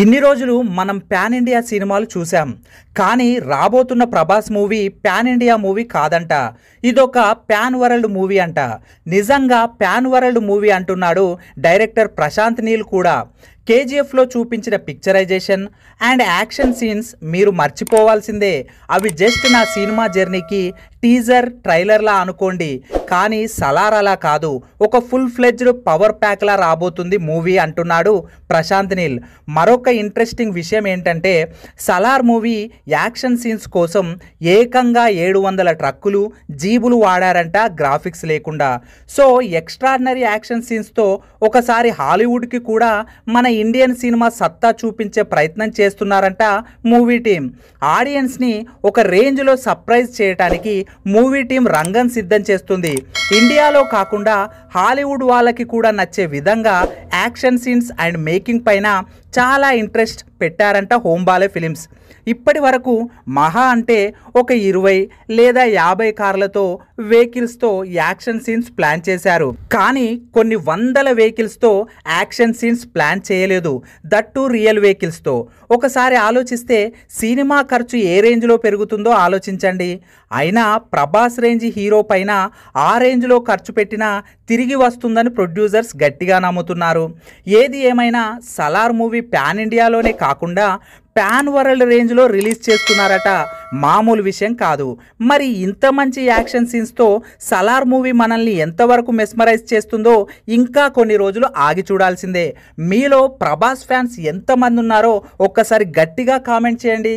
ఇన్ని రోజులు మనం పాన్ ఇండియా సినిమాలు చూసాం కానీ రాబోతున్న Prabhas movie pan India movie కాదంట ఇదొక పాన్ వరల్డ్ మూవీ అంట నిజంగా పాన్ వరల్డ్ మూవీ అంటున్నాడు డైరెక్టర్ ప్రశాంత్ నీల్ కూడా కేజీఎఫ్లో చూపించిన పిక్చరైజేషన్ అండ్ యాక్షన్ సీన్స్ మీరు మర్చిపోవాల్సిందే అవి జస్ట్ నా సినిమా జర్నీకి టీజర్ ట్రైలర్లా అనుకోండి కానీ సలార్ అలా కాదు ఒక ఫుల్ ఫ్లెజ్డ్ పవర్ ప్యాక్లా రాబోతుంది మూవీ అంటున్నాడు ప్రశాంత్ నీల్ మరొక ఇంట్రెస్టింగ్ విషయం ఏంటంటే సలార్ మూవీ యాక్షన్ సీన్స్ కోసం ఏకంగా ఏడు వందల ట్రక్కులు జీబులు వాడారంట గ్రాఫిక్స్ లేకుండా సో ఎక్స్ట్రాడినరీ యాక్షన్ సీన్స్తో ఒకసారి హాలీవుడ్కి కూడా మన ఇండియన్ సినిమా సత్తా చూపించే ప్రయత్నం చేస్తున్నారంట మూవీ టీం ఆడియన్స్ని ఒక రేంజ్లో సర్ప్రైజ్ చేయడానికి మూవీ టీం రంగం సిద్ధం చేస్తుంది ఇండియాలో కాకుండా హాలీవుడ్ వాళ్ళకి కూడా నచ్చే విధంగా యాక్షన్ సీన్స్ అండ్ మేకింగ్ పైన చాలా ఇంట్రెస్ట్ పెట్టారంట హోంబాలే ఫిలిమ్స్ ఇప్పటి వరకు మహా అంటే ఒక ఇరవై లేదా యాభై కార్లతో వెహికల్స్తో యాక్షన్ సీన్స్ ప్లాన్ చేశారు కానీ కొన్ని వందల వెహికల్స్తో యాక్షన్ సీన్స్ ప్లాన్ చేయలేదు దట్టు రియల్ వెహికల్స్తో ఒకసారి ఆలోచిస్తే సినిమా ఖర్చు ఏ రేంజ్లో పెరుగుతుందో ఆలోచించండి అయినా ప్రభాస్ రేంజ్ హీరో పైన ఆ రేంజ్లో ఖర్చు పెట్టినా తిరిగి వస్తుందని ప్రొడ్యూసర్స్ గట్టిగా నమ్ముతున్నారు ఏది ఏమైనా సలార్ మూవీ మూవీ ప్యాన్ ఇండియాలోనే కాకుండా ప్యాన్ వరల్డ్ రేంజ్లో రిలీజ్ చేస్తున్నారట మామూలు విషయం కాదు మరి ఇంత మంచి యాక్షన్ సీన్స్తో సలార్ మూవీ మనల్ని ఎంతవరకు మెస్మరైజ్ చేస్తుందో ఇంకా కొన్ని రోజులు ఆగి చూడాల్సిందే మీలో ప్రభాస్ ఫ్యాన్స్ ఎంతమంది ఉన్నారో ఒక్కసారి గట్టిగా కామెంట్ చేయండి